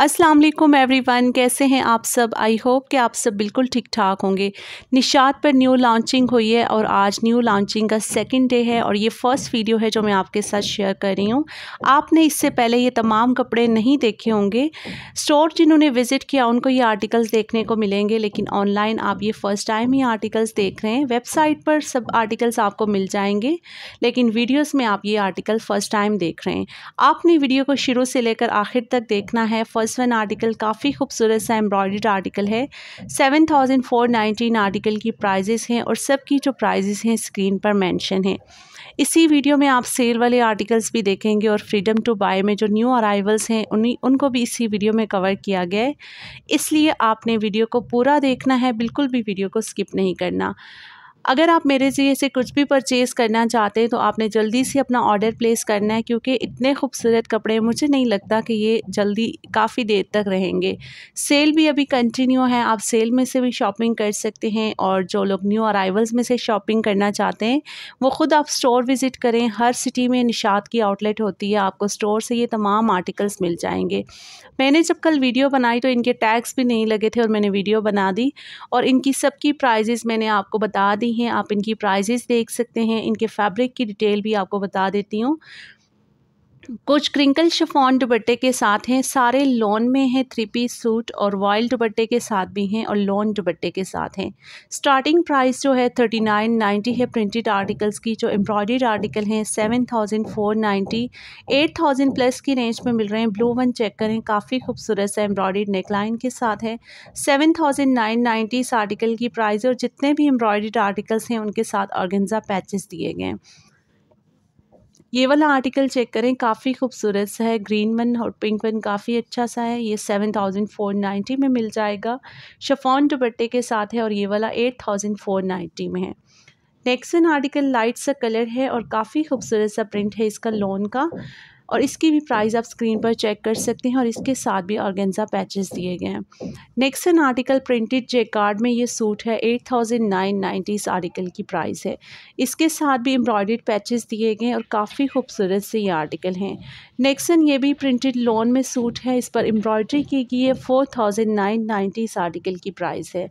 Aslam every one कैसे हैं आप सब आई होप कि आप सब बिल्कुल ठीक ठाक होंगे निशात पर न्यू लॉन्चिंग हुई है और आज न्यू लॉन्चिंग का सेकंड डे है और ये फ़र्स्ट वीडियो है जो मैं आपके साथ शेयर कर रही हूँ आपने इससे पहले ये तमाम कपड़े नहीं देखे होंगे स्टोर जिन्होंने विज़िट किया उनको ये आर्टिकल्स देखने को मिलेंगे लेकिन ऑनलाइन आप ये फ़र्स्ट टाइम ही आर्टिकल्स देख रहे हैं वेबसाइट पर सब आर्टिकल्स आपको मिल जाएंगे लेकिन वीडियोज़ में आप ये आर्टिकल फ़र्स्ट टाइम देख रहे हैं आपने वीडियो को शुरू से लेकर आखिर तक देखना है फर्स्ट फर्स्ट वन आर्टिकल काफ़ी खूबसूरत सा एम्ब्रॉयड आर्टिकल है seven thousand four nineteen article की प्राइजेस हैं और सबकी जो प्राइजेस हैं स्क्रीन पर मेंशन हैं इसी वीडियो में आप सेल वाले आर्टिकल्स भी देखेंगे और फ्रीडम टू बाय में जो न्यू अराइवल्स हैं उन्हीं उनको भी इसी वीडियो में कवर किया गया है इसलिए आपने वीडियो को पूरा देखना है बिल्कुल भी वीडियो को स्किप नहीं करना अगर आप मेरे ज़रिए से कुछ भी परचेज़ करना चाहते हैं तो आपने जल्दी से अपना ऑर्डर प्लेस करना है क्योंकि इतने खूबसूरत कपड़े मुझे नहीं लगता कि ये जल्दी काफ़ी देर तक रहेंगे सेल भी अभी कंटिन्यू है आप सेल में से भी शॉपिंग कर सकते हैं और जो लोग न्यू अराइवल्स में से शॉपिंग करना चाहते हैं वो ख़ुद आप स्टोर विज़िट करें हर सिटी में निशात की आउटलेट होती है आपको स्टोर से ये तमाम आर्टिकल्स मिल जाएंगे मैंने जब कल वीडियो बनाई तो इनके टैक्स भी नहीं लगे थे और मैंने वीडियो बना दी और इनकी सबकी प्राइजेज़ मैंने आपको बता दी हैं आप इनकी प्राइजेस देख सकते हैं इनके फैब्रिक की डिटेल भी आपको बता देती हूँ कुछ क्रिंकल शिफॉन दुपट्टे के साथ हैं सारे लॉन में हैं थ्री पीस सूट और वॉयल दुपट्टे के साथ भी हैं और लॉन दुपट्टे के साथ हैं स्टार्टिंग प्राइस जो है थर्टी नाइन नाइन्टी है प्रिंटेड आर्टिकल्स की जो एम्ब्रॉयड आर्टिकल हैं seven thousand four ninety eight thousand plus की रेंज में मिल रहे हैं ब्लू वन चेक करें काफ़ी खूबसूरत है एम्ब्रॉयड नेकलाइन के साथ है सेवन थाउजेंड नाइन नाइन्टी इस आर्टिकल की प्राइस है और जितने भी एम्ब्रॉयड आर्टिकल्स हैं उनके साथ ऑर्गेंजा पैचेस दिए गए हैं ये वाला आर्टिकल चेक करें काफ़ी खूबसूरत सा है ग्रीन वन और पिंक वन काफ़ी अच्छा सा है ये सेवन थाउजेंड फोर नाइन्टी में मिल जाएगा शफॉन दुपट्टे के साथ है और ये वाला एट थाउजेंड फोर नाइन्टी में है नेक्सन आर्टिकल लाइट सा कलर है और काफ़ी खूबसूरत सा प्रिंट है इसका लोन का और इसकी भी प्राइस आप स्क्रीन पर चेक कर सकते हैं और इसके साथ भी ऑर्गेंजा पैचेस दिए गए हैं next an article printed jacquard में ये सूट है एट थाउजेंड नाइन नाइन्टी इस आर्टिकल की प्राइस है इसके साथ भी एम्ब्रॉयड पैचेस दिए गए और काफ़ी खूबसूरत से ये आर्टिकल हैं नेक्सन ये भी प्रिंटेड लोन में सूट है इस पर एम्ब्रॉयड्री की गई है फोर थाउजेंड नाइन नाइन्टी इस आर्टिकल की प्राइस है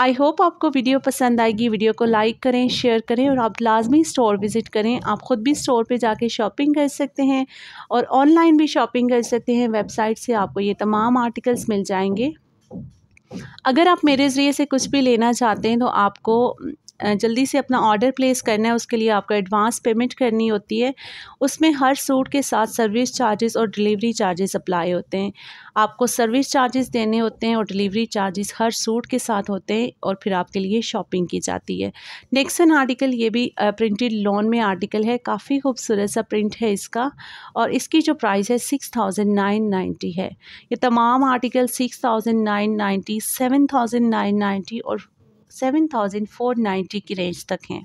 आई होप आपको वीडियो पसंद आएगी वीडियो को लाइक करें शेयर करें और आप लाजमी स्टोर विज़िट करें आप ख़ुद भी स्टोर पे जाके शॉपिंग कर सकते हैं और ऑनलाइन भी शॉपिंग कर सकते हैं वेबसाइट से आपको ये तमाम आर्टिकल्स मिल जाएंगे अगर आप मेरे ज़रिए से कुछ भी लेना चाहते हैं तो आपको जल्दी से अपना ऑर्डर प्लेस करना है उसके लिए आपको एडवांस पेमेंट करनी होती है उसमें हर सूट के साथ सर्विस चार्जेस और डिलीवरी चार्जेस अप्लाई होते हैं आपको सर्विस चार्जेस देने होते हैं और डिलीवरी चार्जेस हर सूट के साथ होते हैं और फिर आपके लिए शॉपिंग की जाती है नेक्सन आर्टिकल ये भी प्रिंटेड लोन में आर्टिकल है काफ़ी खूबसूरत सा प्रिंट है इसका और इसकी जो प्राइस है सिक्स थाउजेंड नाइन नाइन्टी है ये तमाम article six thousand nine ninety seven thousand nine ninety और सेवन थाउजेंड फोर नाइन्टी की रेंज तक हैं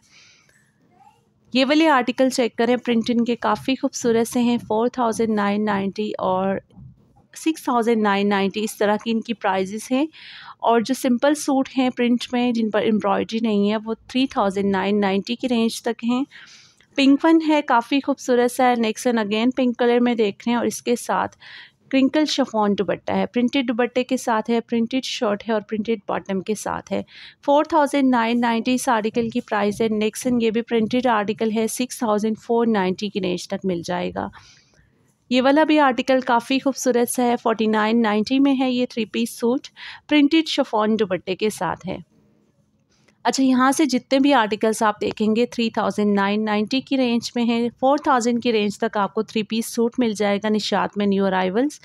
ये वाले आर्टिकल चेक करें प्रिंट इनके काफ़ी खूबसूरत से हैं फोर थाउजेंड नाइन नाइन्टी और सिक्स थाउजेंड नाइन नाइन्टी इस तरह की इनकी प्राइजेस हैं और जो सिंपल सूट हैं प्रिंट में जिन पर एम्ब्रॉयडरी नहीं है वो थ्री थाउजेंड नाइन नाइन्टी की रेंज तक हैं पिंक वन है काफ़ी खूबसूरत सा है नेक्सन अगेन पिंक कलर में देख रहे हैं और इसके साथ क्रिंकल शफॉन दुबट्टा है प्रिंटेड दुबट्टे के साथ है प्रिंटेड शर्ट है और प्रिंटेड बॉटम के साथ है फोर थाउजेंड नाइन नाइन्टी इस आर्टिकल की प्राइस है नेक्सन ये भी प्रिंटेड आर्टिकल है सिक्स थाउजेंड फोर नाइन्टी की रेंज तक मिल जाएगा ये वाला भी आर्टिकल काफ़ी खूबसूरत सा है फोर्टी नाइन नाइन्टी में है ये three piece suit printed chiffon दुबट्टे के साथ है अच्छा यहाँ से जितने भी आर्टिकल्स आप देखेंगे थ्री थाउजेंड नाइन नाइन्टी की रेंज में है फोर थाउजेंड की रेंज तक आपको थ्री पीस सूट मिल जाएगा निशात में न्यू अराइवल्स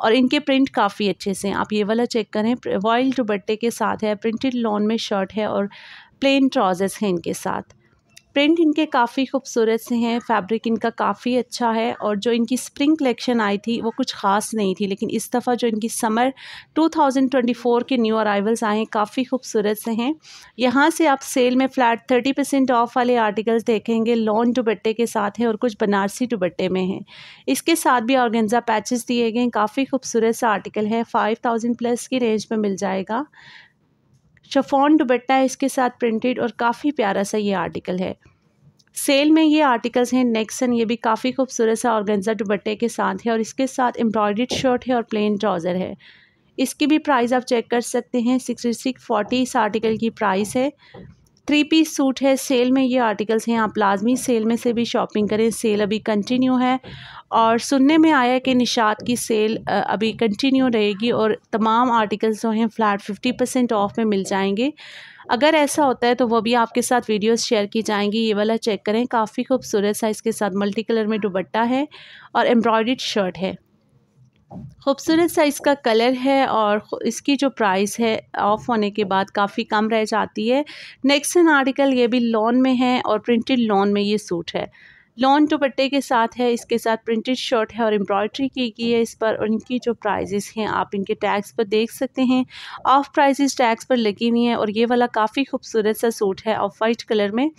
और इनके प्रिंट काफ़ी अच्छे से हैं आप ये वाला चेक करें वॉइल दुबट्टे के साथ है प्रिंटेड लॉन में शर्ट है और प्लेन ट्राउजर्स हैं इनके साथ प्रिंट इनके काफ़ी खूबसूरत से हैं फैब्रिक इनका काफ़ी अच्छा है और जो इनकी स्प्रिंग कलेक्शन आई थी वो कुछ ख़ास नहीं थी लेकिन इस दफ़ा जो इनकी समर 2024 के न्यू अराइवल्स आए हैं काफ़ी खूबसूरत से हैं यहाँ से आप सेल में फ़्लैट 30 परसेंट ऑफ वाले आर्टिकल्स देखेंगे लॉन दुबट्टे के साथ हैं और कुछ बनारसी दुबट्टे में हैं इसके साथ भी ऑर्गेंजा पैचेस दिए गए काफ़ी खूबसूरत सा आर्टिकल है फाइव प्लस की रेंज में मिल जाएगा शफोन दुबट्टा है इसके साथ प्रिंटेड और काफ़ी प्यारा सा ये आर्टिकल है सेल में ये आर्टिकल्स हैं नेक्सन ये भी काफ़ी खूबसूरत सा ऑर्गेंजा दुबट्टे के साथ है और इसके साथ एम्ब्रॉयड शर्ट है और प्लेन ट्राउज़र है इसकी भी प्राइस आप चेक कर सकते हैं सिक्सटी सिक्स फोर्टी इस आर्टिकल की प्राइस है थ्री पीस सूट है सेल में ये आर्टिकल्स हैं आप लाजमी सेल में से भी शॉपिंग करें सेल अभी कंटिन्यू है और सुनने में आया कि निशात की सेल अभी कंटिन्यू रहेगी और तमाम आर्टिकल्स जो हैं फ्लैट फिफ्टी परसेंट ऑफ में मिल जाएंगे अगर ऐसा होता है तो वो भी आपके साथ वीडियोस शेयर की जाएंगी ये वाला चेक करें काफ़ी खूबसूरत साइज़ के साथ मल्टी कलर में दुबट्टा है और एम्ब्रॉयड शर्ट है खूबसूरत सा इसका कलर है और इसकी जो प्राइस है ऑफ़ होने के बाद काफ़ी कम रह जाती है नेक्स्ट एन आर्टिकल ये भी लॉन में है और प्रिंटेड लॉन में ये सूट है लॉन दुपट्टे के साथ है इसके साथ प्रिंटेड शर्ट है और एम्ब्रॉयड्री की गई है इस पर और इनकी जो प्राइजेस हैं आप इनके टैग्स पर देख सकते हैं ऑफ प्राइजेस टैग्स पर लगी हुई हैं और ये वाला काफ़ी खूबसूरत सा सूट है ऑफ वाइट कलर में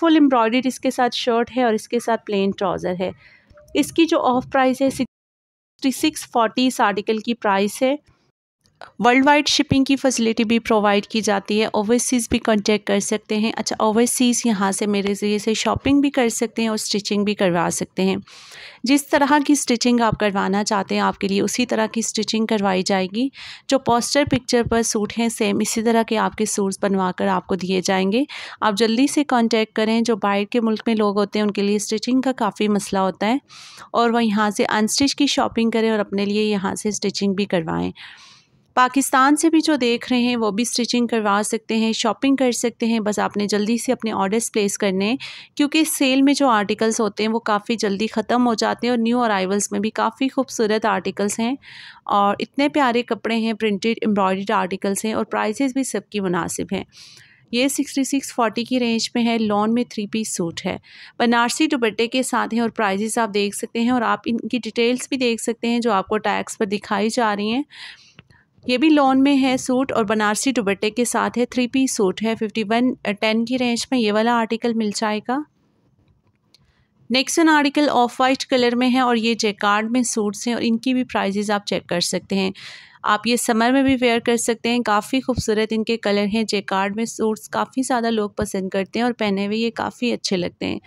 फुल एम्ब्रॉयड इसके साथ शर्ट है और इसके साथ प्लेन ट्राउज़र है इसकी जो ऑफ प्राइस है सिक्स फोर्टी इस आर्टिकल की प्राइस है वर्ल्ड वाइड शिपिंग की फैसिलिटी भी प्रोवाइड की जाती है ओवरसीज़ भी कॉन्टेक्ट कर सकते हैं अच्छा ओवरसीज़ यहाँ से मेरे ज़रिए से शॉपिंग भी कर सकते हैं और स्टिचिंग भी करवा सकते हैं जिस तरह की स्टिचिंग आप करवाना चाहते हैं आपके लिए उसी तरह की स्टिचिंग करवाई जाएगी जो पोस्टर पिक्चर पर सूट हैं सेम इसी तरह के आपके सूट्स बनवा कर आपको दिए जाएंगे आप जल्दी से कॉन्टैक्ट करें जो बाहर के मुल्क में लोग होते हैं उनके लिए स्टिचिंग का काफ़ी मसला होता है और वह यहाँ से अनस्टिच की शॉपिंग करें और अपने लिए यहाँ से स्टिचिंग भी करवाएँ पाकिस्तान से भी जो देख रहे हैं वो भी स्टिचिंग करवा सकते हैं शॉपिंग कर सकते हैं बस आपने जल्दी से अपने ऑर्डर्स प्लेस करने क्योंकि सेल में जो आर्टिकल्स होते हैं वो काफ़ी जल्दी ख़त्म हो जाते हैं और न्यू अराइवल्स में भी काफ़ी खूबसूरत आर्टिकल्स हैं और इतने प्यारे कपड़े हैं प्रिंटेड एम्ब्रॉयड आर्टिकल्स हैं और प्राइजेज़ भी सबकी मुनासिब हैं ये सिक्सटी सिक्स फोर्टी की रेंज में है लॉन में थ्री पीस सूट है बनारसी दुपट्टे के साथ हैं और प्राइजेस आप देख सकते हैं और आप इनकी डिटेल्स भी देख सकते हैं जो आपको टैक्स पर दिखाई जा रही हैं ये भी लॉन में है सूट और बनारसी दुबट्टे के साथ है थ्री पीस सूट है फिफ्टी वन टेन की रेंज में ये वाला आर्टिकल मिल जाएगा next article off white colour में है और ये जेकार्ड में सूट्स हैं और इनकी भी प्राइजेज़ आप चेक कर सकते हैं आप ये समर में भी वेयर कर सकते हैं काफ़ी खूबसूरत इनके कलर हैं जेकार्ड में सूट्स काफ़ी ज़्यादा लोग पसंद करते हैं और पहने हुए ये काफ़ी अच्छे लगते हैं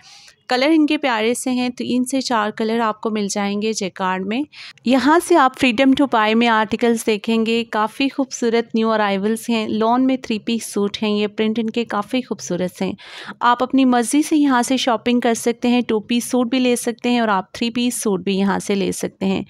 कलर इनके प्यारे से हैं तीन से चार कलर आपको मिल जाएंगे जेकार्ड में यहाँ से आप फ्रीडम टू बाय में आर्टिकल्स देखेंगे काफ़ी खूबसूरत न्यू अराइवल्स हैं लॉन में थ्री पीस सूट हैं ये प्रिंट इनके काफ़ी खूबसूरत हैं आप अपनी मर्ज़ी से यहाँ से शॉपिंग कर सकते हैं टू पीस सूट भी ले सकते हैं और आप थ्री पीस सूट भी यहाँ से ले सकते हैं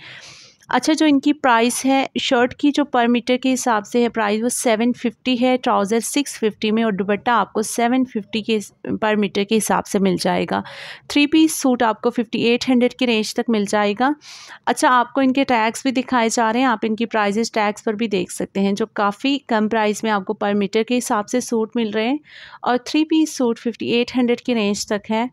अच्छा जो इनकी प्राइस है शर्ट की जो पर मीटर के हिसाब से है प्राइस वो सेवन फिफ्टी है ट्राउज़र सिक्स फिफ्टी में और दुपट्टा आपको सेवन फिफ्टी के पर मीटर के हिसाब से मिल जाएगा थ्री पीस सूट आपको फिफ्टी एट हंड्रेड की रेंज तक मिल जाएगा अच्छा आपको इनके टैक्स भी दिखाए जा रहे हैं आप इनकी प्राइजेस टैक्स पर भी देख सकते हैं जो काफ़ी कम प्राइस में आपको पर मीटर के हिसाब से सूट मिल रहे हैं और three piece suit fifty eight hundred की रेंज तक है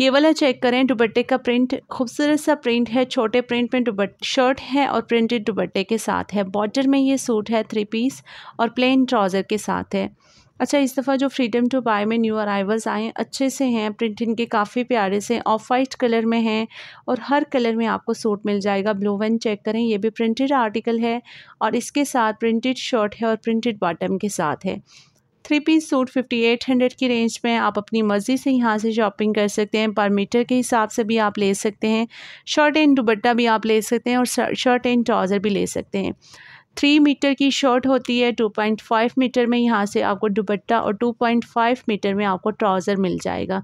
ये वाला चेक करें दुबट्टे का प्रिंट खूबसूरत सा प्रिंट है छोटे प्रिंट में शर्ट है और प्रिंटेड दुबट्टे के साथ है बॉर्डर में ये सूट है थ्री पीस और प्लेन ट्राउज़र के साथ है अच्छा इस दफ़ा जो फ्रीडम टू बाय में न्यू अराइवल्स आए अच्छे से हैं प्रिंट इनके काफ़ी प्यारे से ऑफ वाइट कलर में हैं और हर कलर में आपको सूट मिल जाएगा ब्लू वन चेक करें ये भी प्रिंटेड आर्टिकल है और इसके साथ प्रिंटेड शर्ट है और प्रिंटेड बॉटम के साथ है three piece suit fifty eight hundred की रेंज में आप अपनी मर्ज़ी से यहाँ से शॉपिंग कर सकते हैं पर मीटर के हिसाब से भी आप ले सकते हैं शर्ट एंड दुबट्टा भी आप ले सकते हैं और शर्ट एंड ट्राउज़र भी ले सकते हैं थ्री मीटर की शर्ट होती है टू पॉइंट फाइव मीटर में यहाँ से आपको दुबट्टा और टू पॉइंट फाइव मीटर में आपको ट्राउज़र मिल जाएगा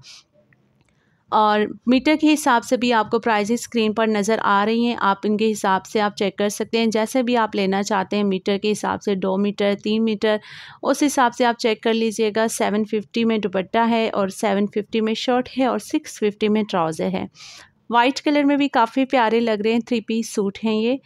और मीटर के हिसाब से भी आपको प्राइजेस स्क्रीन पर नज़र आ रही हैं आप इनके हिसाब से आप चेक कर सकते हैं जैसे भी आप लेना चाहते हैं मीटर के हिसाब से दो मीटर तीन मीटर उस हिसाब से आप चेक कर लीजिएगा सेवन फिफ्टी में दुपट्टा है और सेवन फिफ्टी में शर्ट है और सिक्स फिफ्टी में ट्राउज़र है वाइट कलर में भी काफ़ी प्यारे लग रहे हैं थ्री पीस सूट हैं ये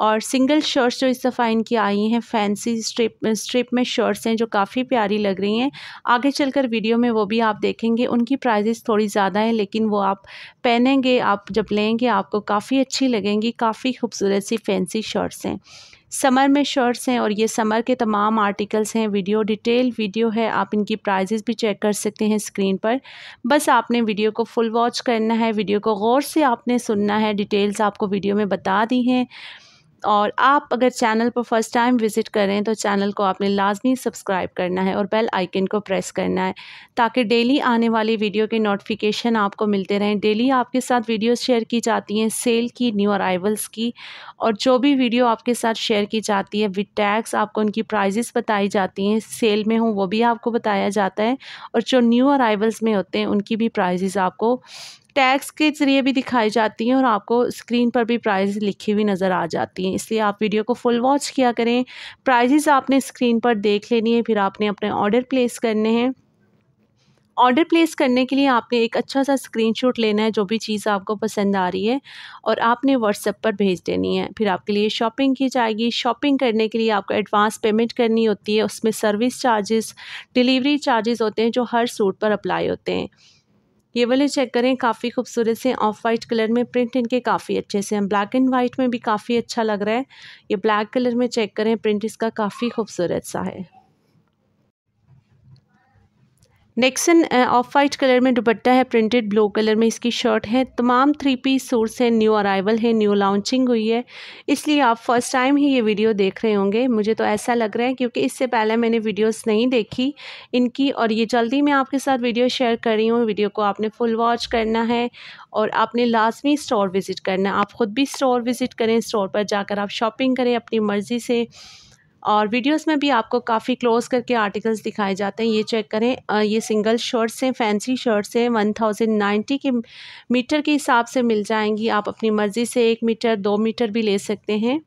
और सिंगल शर्ट्स जो इस दफ़ा इनकी आई हैं फैंसी स्ट्रिप स्ट्रिप में शर्ट्स हैं जो काफ़ी प्यारी लग रही हैं आगे चलकर वीडियो में वो भी आप देखेंगे उनकी प्राइजेस थोड़ी ज़्यादा हैं लेकिन वो आप पहनेंगे आप जब लेंगे आपको काफ़ी अच्छी लगेंगी काफ़ी खूबसूरत सी फैंसी शर्ट्स हैं समर में शर्ट्स हैं और ये समर के तमाम आर्टिकल्स हैं वीडियो डिटेल वीडियो है आप इनकी प्राइजेस भी चेक कर सकते हैं स्क्रीन पर बस आपने वीडियो को फुल वॉच करना है वीडियो को गौर से आपने सुनना है डिटेल्स आपको वीडियो में बता दी हैं और आप अगर चैनल पर फर्स्ट टाइम विज़िट करें तो चैनल को आपने लाजमी सब्सक्राइब करना है और बेल आइकन को प्रेस करना है ताकि डेली आने वाली वीडियो के नोटिफिकेशन आपको मिलते रहें डेली आपके साथ वीडियोस शेयर की जाती हैं सेल की न्यू अराइवल्स की और जो भी वीडियो आपके साथ शेयर की जाती है विद टैक्स आपको उनकी प्राइजेस बताई जाती हैं सेल में हों वो भी आपको बताया जाता है और जो न्यू अराइवल्स में होते हैं उनकी भी प्राइजेज़ आपको टैक्स के ज़रिए भी दिखाई जाती हैं और आपको स्क्रीन पर भी प्राइज लिखी हुई नज़र आ जाती हैं इसलिए आप वीडियो को फुल वॉच किया करें प्राइजेज़ आपने स्क्रीन पर देख लेनी है फिर आपने अपने ऑर्डर प्लेस करने हैं ऑर्डर प्लेस करने के लिए आपने एक अच्छा सा स्क्रीनशॉट लेना है जो भी चीज़ आपको पसंद आ रही है और आपने व्हाट्सएप पर भेज देनी है फिर आपके लिए शॉपिंग की जाएगी शॉपिंग करने के लिए आपको एडवांस पेमेंट करनी होती है उसमें सर्विस चार्जेस डिलीवरी चार्जेस होते हैं जो हर सूट पर अप्लाई होते हैं ये वाले चेक करें काफ़ी खूबसूरत से ऑफ वाइट कलर में प्रिंट इनके काफ़ी अच्छे से हैं ब्लैक एंड वाइट में भी काफ़ी अच्छा लग रहा है ये ब्लैक कलर में चेक करें प्रिंट इसका काफ़ी खूबसूरत सा है नेक्सन ऑफ वाइट कलर में दुपट्टा है प्रिंटेड ब्लू कलर में इसकी शर्ट है तमाम थ्री पीस सूट्स हैं न्यू अराइवल है न्यू लॉन्चिंग हुई है इसलिए आप फर्स्ट टाइम ही ये वीडियो देख रहे होंगे मुझे तो ऐसा लग रहा है क्योंकि इससे पहले मैंने वीडियोस नहीं देखी इनकी और ये जल्दी मैं आपके साथ वीडियो शेयर कर रही हूँ वीडियो को आपने फुल वॉच करना है और आपने लाजमी स्टोर विज़िट करना आप ख़ुद भी स्टोर विज़िट करें स्टोर पर जाकर आप शॉपिंग करें अपनी मर्ज़ी से और वीडियोस में भी आपको काफ़ी क्लोज करके आर्टिकल्स दिखाए जाते हैं ये चेक करें ये सिंगल शर्ट्स हैं फैंसी शर्ट्स हैं वन थाउजेंड नाइन्टी के मीटर के हिसाब से मिल जाएंगी आप अपनी मर्ज़ी से एक मीटर दो मीटर भी ले सकते हैं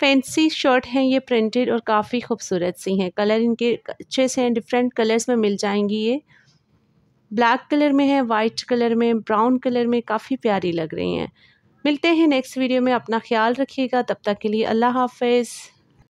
फैंसी शर्ट हैं ये प्रिंटेड और काफ़ी खूबसूरत सी हैं कलर इनके अच्छे से हैं डिफरेंट कलर्स में मिल जाएंगी ये ब्लैक कलर में है वाइट कलर में ब्राउन कलर में काफ़ी प्यारी लग रही हैं मिलते हैं नेक्स्ट वीडियो में अपना ख्याल रखिएगा तब तक के लिए अल्लाह हाफिज़